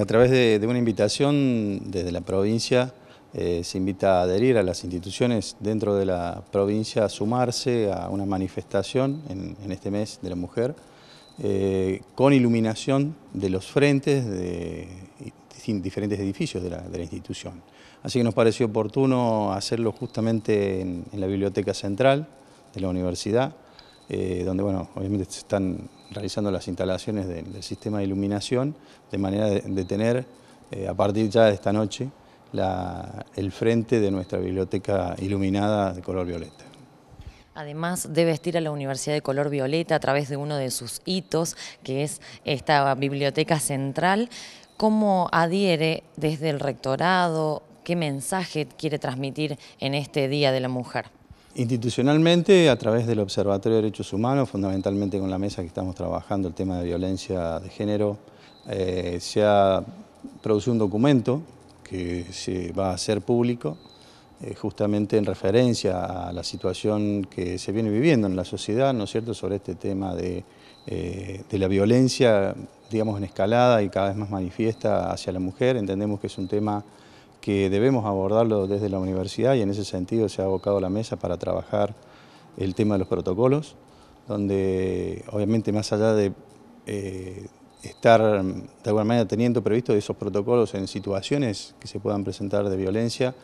A través de, una invitación desde la provincia eh, se invita a adherir a las instituciones dentro de la provincia a sumarse a una manifestación en, este mes de la mujer eh, con iluminación de los frentes de, diferentes edificios de la, institución. Así que nos pareció oportuno hacerlo justamente en, la Biblioteca Central de la Universidad, eh, donde bueno, obviamente están realizando las instalaciones del, sistema de iluminación, de manera de, tener, eh, a partir ya de esta noche, el frente de nuestra biblioteca iluminada de color violeta. Además de vestir a la Universidad de Color Violeta a través de uno de sus hitos, que es esta biblioteca central, ¿cómo adhiere desde el rectorado? ¿Qué mensaje quiere transmitir en este Día de la Mujer? Institucionalmente, a través del Observatorio de Derechos Humanos, fundamentalmente con la mesa que estamos trabajando el tema de violencia de género, eh, se ha producido un documento que se va a hacer público, eh, justamente en referencia a la situación que se viene viviendo en la sociedad, ¿no es cierto?, sobre este tema de, eh, de la violencia, digamos, en escalada y cada vez más manifiesta hacia la mujer. Entendemos que es un tema que debemos abordarlo desde la universidad y en ese sentido se ha abocado la mesa para trabajar el tema de los protocolos, donde obviamente más allá de eh, estar de alguna manera teniendo previsto esos protocolos en situaciones que se puedan presentar de violencia,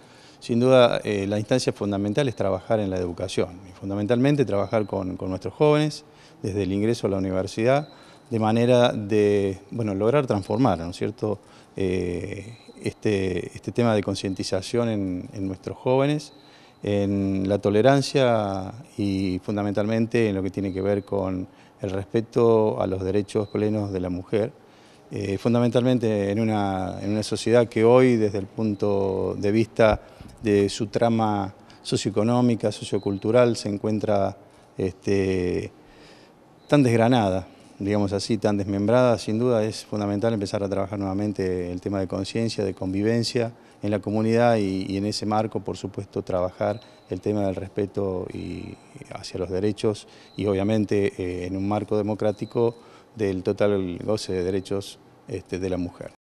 sin duda eh, la instancia fundamental es trabajar en la educación y fundamentalmente trabajar con nuestros jóvenes desde el ingreso a la universidad, de manera de bueno, lograr transformar ¿no cierto? Eh, este, este tema de concientización en, nuestros jóvenes, en la tolerancia y fundamentalmente en lo que tiene que ver con el respeto a los derechos plenos de la mujer, eh, fundamentalmente en una, en una sociedad que hoy desde el punto de vista de su trama socioeconómica, sociocultural, se encuentra este, tan desgranada digamos así, tan desmembrada, sin duda es fundamental empezar a trabajar nuevamente el tema de conciencia, de convivencia en la comunidad y, en ese marco, por supuesto, trabajar el tema del respeto hacia los derechos y obviamente eh, en un marco democrático del total goce de derechos este, de la mujer.